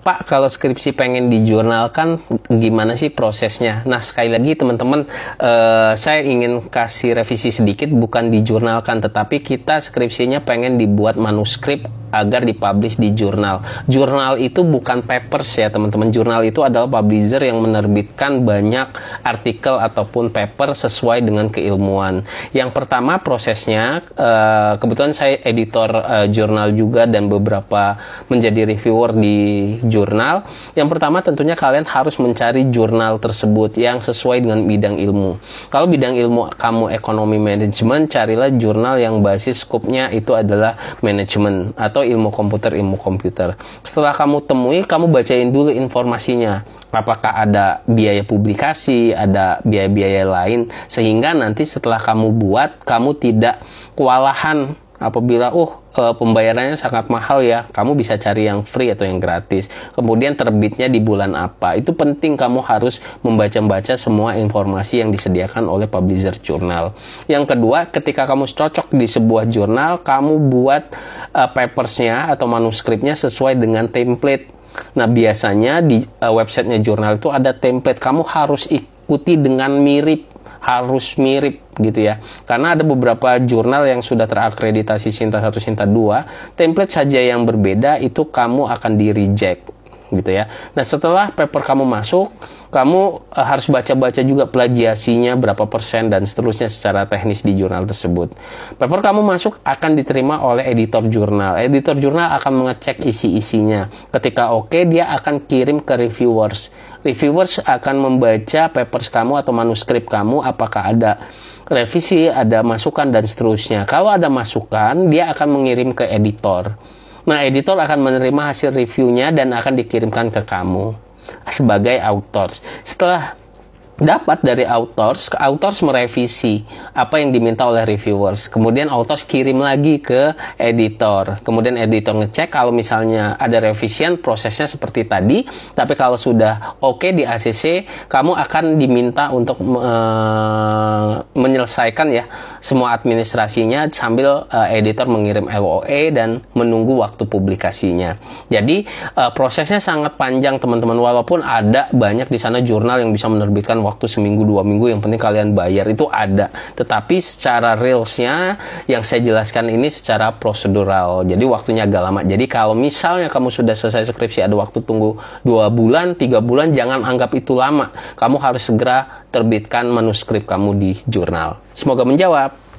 Pak, kalau skripsi pengen dijurnalkan, gimana sih prosesnya? Nah, sekali lagi teman-teman, eh, saya ingin kasih revisi sedikit, bukan dijurnalkan, tetapi kita skripsinya pengen dibuat manuskrip agar dipublish di jurnal. Jurnal itu bukan papers ya teman-teman. Jurnal itu adalah publisher yang menerbitkan banyak artikel ataupun paper sesuai dengan keilmuan. Yang pertama prosesnya eh, kebetulan saya editor eh, jurnal juga dan beberapa menjadi reviewer di jurnal. Yang pertama tentunya kalian harus mencari jurnal tersebut yang sesuai dengan bidang ilmu. Kalau bidang ilmu kamu ekonomi manajemen, carilah jurnal yang basis skopnya itu adalah manajemen atau atau ilmu komputer ilmu komputer. Setelah kamu temui, kamu bacain dulu informasinya. Apakah ada biaya publikasi, ada biaya-biaya lain sehingga nanti setelah kamu buat kamu tidak kewalahan Apabila uh, eh, pembayarannya sangat mahal ya, kamu bisa cari yang free atau yang gratis. Kemudian terbitnya di bulan apa? Itu penting kamu harus membaca-baca semua informasi yang disediakan oleh publisher jurnal. Yang kedua, ketika kamu cocok di sebuah jurnal, kamu buat e, papersnya atau manuskripnya sesuai dengan template Nah, biasanya di uh, websitenya jurnal itu ada template. Kamu harus ikuti dengan mirip harus mirip gitu ya. Karena ada beberapa jurnal yang sudah terakreditasi Sinta 1, Sinta 2, template saja yang berbeda itu kamu akan di reject gitu ya. Nah setelah paper kamu masuk, kamu eh, harus baca-baca juga plagiasinya berapa persen dan seterusnya secara teknis di jurnal tersebut. Paper kamu masuk akan diterima oleh editor jurnal. Editor jurnal akan mengecek isi-isinya. Ketika oke, okay, dia akan kirim ke reviewers reviewers akan membaca papers kamu atau manuskrip kamu apakah ada revisi, ada masukan dan seterusnya. Kalau ada masukan, dia akan mengirim ke editor. Nah, editor akan menerima hasil reviewnya dan akan dikirimkan ke kamu sebagai authors. Setelah dapat dari authors, authors merevisi apa yang diminta oleh reviewers. Kemudian authors kirim lagi ke editor. Kemudian editor ngecek kalau misalnya ada revision prosesnya seperti tadi, tapi kalau sudah oke okay di ACC, kamu akan diminta untuk menyelesaikan ya semua administrasinya sambil uh, editor mengirim LOE dan menunggu waktu publikasinya. Jadi uh, prosesnya sangat panjang teman-teman walaupun ada banyak di sana jurnal yang bisa menerbitkan waktu seminggu dua minggu yang penting kalian bayar itu ada. Tetapi secara realsnya yang saya jelaskan ini secara prosedural. Jadi waktunya agak lama. Jadi kalau misalnya kamu sudah selesai skripsi ada waktu tunggu dua bulan tiga bulan jangan anggap itu lama. Kamu harus segera terbitkan manuskrip kamu di jurnal. Semoga menjawab.